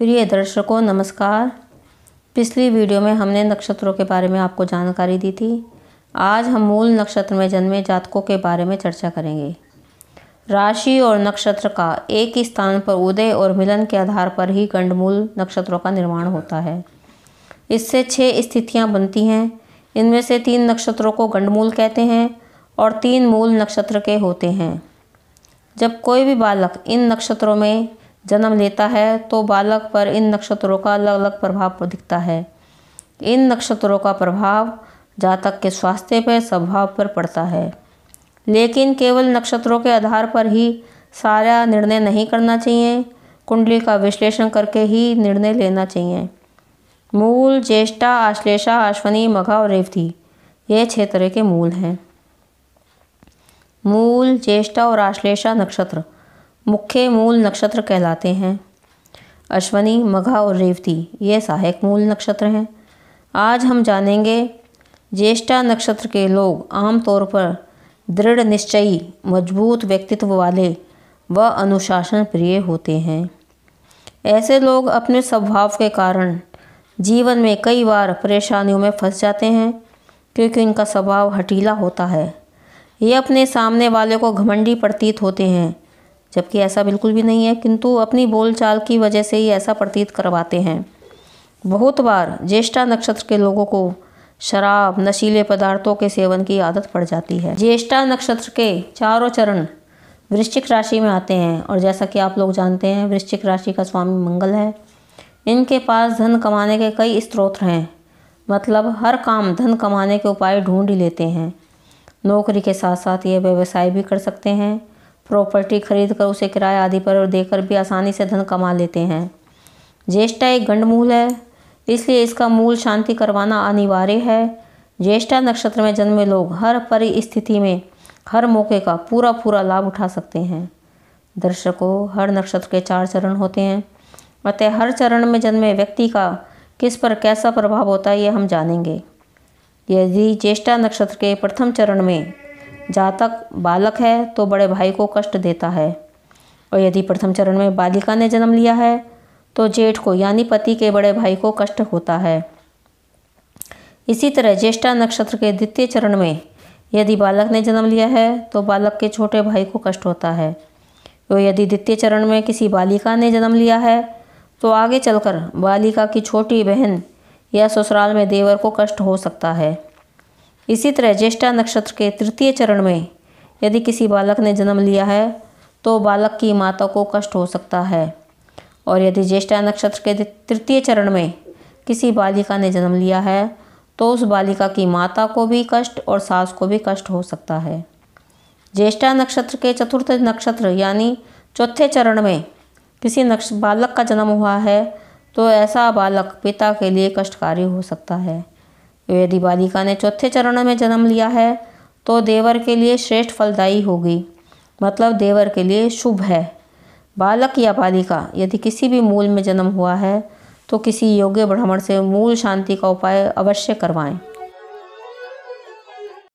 प्रिय दर्शकों नमस्कार पिछली वीडियो में हमने नक्षत्रों के बारे में आपको जानकारी दी थी आज हम मूल नक्षत्र में जन्मे जातकों के बारे में चर्चा करेंगे राशि और नक्षत्र का एक ही स्थान पर उदय और मिलन के आधार पर ही गंडमूल नक्षत्रों का निर्माण होता है इससे छः स्थितियाँ बनती हैं इनमें से तीन नक्षत्रों को गंडमूल कहते हैं और तीन मूल नक्षत्र के होते हैं जब कोई भी बालक इन नक्षत्रों में जन्म लेता है तो बालक पर इन नक्षत्रों का अलग अलग प्रभाव दिखता है इन नक्षत्रों का प्रभाव जातक के स्वास्थ्य पर स्वभाव पर पड़ता है लेकिन केवल नक्षत्रों के आधार पर ही सारा निर्णय नहीं करना चाहिए कुंडली का विश्लेषण करके ही निर्णय लेना चाहिए मूल ज्येष्ठा आश्लेषा अश्वनी मघा और रेवती ये छह तरह के मूल हैं मूल ज्येष्ठा और आश्लेषा नक्षत्र मुख्य मूल नक्षत्र कहलाते हैं अश्वनी मघा और रेवती ये सहायक मूल नक्षत्र हैं आज हम जानेंगे ज्येष्ठा नक्षत्र के लोग आमतौर पर दृढ़ निश्चयी मजबूत व्यक्तित्व वाले व अनुशासन प्रिय होते हैं ऐसे लोग अपने स्वभाव के कारण जीवन में कई बार परेशानियों में फंस जाते हैं क्योंकि इनका स्वभाव हटीला होता है ये अपने सामने वाले को घमंडी प्रतीत होते हैं जबकि ऐसा बिल्कुल भी नहीं है किंतु अपनी बोलचाल की वजह से ही ऐसा प्रतीत करवाते हैं बहुत बार ज्येष्ठा नक्षत्र के लोगों को शराब नशीले पदार्थों के सेवन की आदत पड़ जाती है ज्येष्ठा नक्षत्र के चारों चरण वृश्चिक राशि में आते हैं और जैसा कि आप लोग जानते हैं वृश्चिक राशि का स्वामी मंगल है इनके पास धन कमाने के कई स्त्रोत हैं मतलब हर काम धन कमाने के उपाय ढूंढ ही लेते हैं नौकरी के साथ साथ ये व्यवसाय भी कर सकते हैं प्रॉपर्टी खरीद कर उसे किराया आदि पर देकर भी आसानी से धन कमा लेते हैं ज्येष्ठा एक गंडमूल है इसलिए इसका मूल शांति करवाना अनिवार्य है ज्येष्ठा नक्षत्र में जन्मे लोग हर परिस्थिति में हर मौके का पूरा पूरा लाभ उठा सकते हैं दर्शकों हर नक्षत्र के चार चरण होते हैं अतः हर चरण में जन्मे व्यक्ति का किस पर कैसा प्रभाव होता है ये हम जानेंगे यदि ज्येष्ठा नक्षत्र के प्रथम चरण में जातक बालक है तो बड़े भाई को कष्ट देता है और यदि प्रथम चरण में बालिका ने जन्म लिया है तो जेठ को यानी पति के बड़े भाई को कष्ट होता है इसी तरह ज्येष्ठा नक्षत्र के द्वितीय चरण में यदि बालक ने जन्म लिया है तो बालक के छोटे भाई को कष्ट होता है तो यदि द्वितीय चरण में किसी बालिका ने जन्म लिया है तो आगे चलकर बालिका की छोटी बहन या ससुराल में देवर को कष्ट हो सकता है इसी तरह ज्येष्ठा नक्षत्र के तृतीय चरण में यदि किसी बालक ने जन्म लिया है तो बालक की माता को कष्ट हो सकता है और यदि ज्येष्ठा नक्षत्र के तृतीय चरण में किसी बालिका ने जन्म लिया है तो उस बालिका की माता को भी कष्ट और सास को भी कष्ट हो सकता है ज्येष्ठा नक्षत्र के चतुर्थ नक्षत्र यानी चौथे चरण में किसी नक्ष बालक का जन्म हुआ है तो ऐसा बालक पिता के लिए कष्टकारी हो सकता है यदि बालिका ने चौथे चरण में जन्म लिया है तो देवर के लिए श्रेष्ठ फलदायी होगी मतलब देवर के लिए शुभ है बालक या बालिका यदि किसी भी मूल में जन्म हुआ है तो किसी योग्य ब्राह्मण से मूल शांति का उपाय अवश्य करवाएं